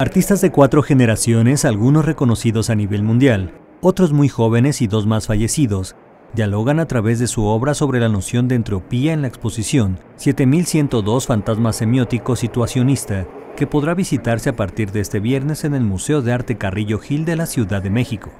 Artistas de cuatro generaciones, algunos reconocidos a nivel mundial, otros muy jóvenes y dos más fallecidos, dialogan a través de su obra sobre la noción de entropía en la exposición 7102 Fantasmas Semiótico Situacionista, que podrá visitarse a partir de este viernes en el Museo de Arte Carrillo Gil de la Ciudad de México.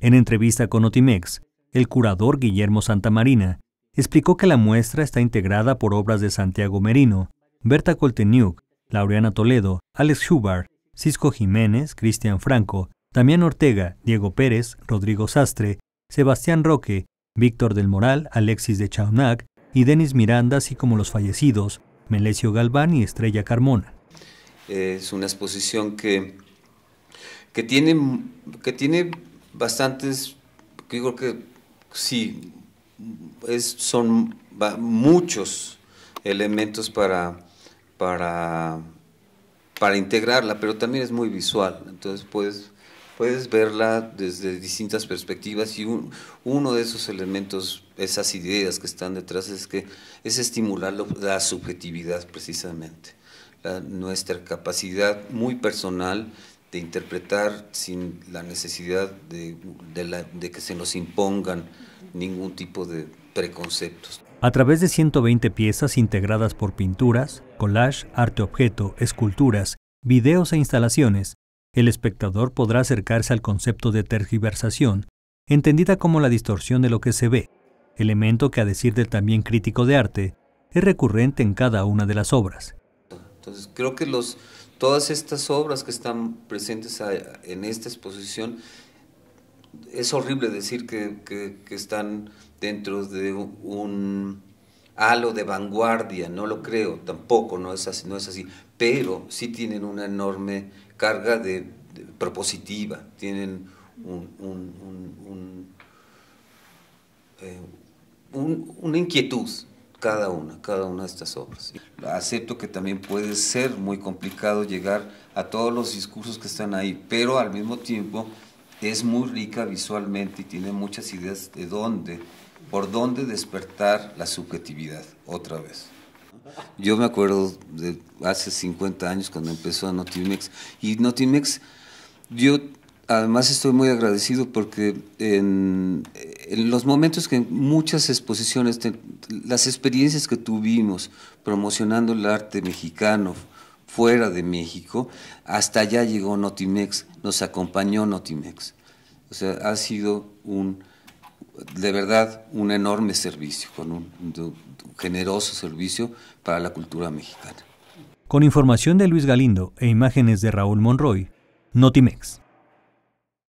En entrevista con Otimex, el curador Guillermo Santamarina explicó que la muestra está integrada por obras de Santiago Merino, Berta Colteniuk, Laureana Toledo, Alex Hubar, Cisco Jiménez, Cristian Franco, Damián Ortega, Diego Pérez, Rodrigo Sastre, Sebastián Roque, Víctor del Moral, Alexis de Chaunac y Denis Miranda, así como los fallecidos, Melesio Galván y Estrella Carmona. Es una exposición que, que, tiene, que tiene bastantes, digo que sí, son muchos elementos para para, para integrarla, pero también es muy visual, entonces puedes, puedes verla desde distintas perspectivas y uno de esos elementos, esas ideas que están detrás es que es estimular la subjetividad precisamente, nuestra capacidad muy personal de interpretar sin la necesidad de que se nos impongan ningún tipo de preconceptos. A través de 120 piezas integradas por pinturas, collage, arte objeto, esculturas, videos e instalaciones, el espectador podrá acercarse al concepto de tergiversación, entendida como la distorsión de lo que se ve, elemento que a decir del también crítico de arte, es recurrente en cada una de las obras. Entonces creo que los, todas estas obras que están presentes en esta exposición es horrible decir que, están dentro de un halo de vanguardia, no lo creo, tampoco, no es así, no es así, pero sí tienen una enorme carga de, propositiva, tienen eh, un, una inquietud cada una, cada una de estas obras. Acepto que también puede ser muy complicado llegar a todos los discursos que están ahí, pero al mismo tiempo es muy rica visualmente y tiene muchas ideas de dónde, por dónde despertar la subjetividad otra vez. Yo me acuerdo de hace 50 años cuando empezó Notimex y Notimex, yo además estoy muy agradecido porque en, los momentos que muchas exposiciones, las experiencias que tuvimos promocionando el arte mexicano, fuera de México, hasta allá llegó Notimex, nos acompañó Notimex. O sea, ha sido un, de verdad, un enorme servicio, con un, un generoso servicio para la cultura mexicana. Con información de Luis Galindo e imágenes de Raúl Monroy, Notimex.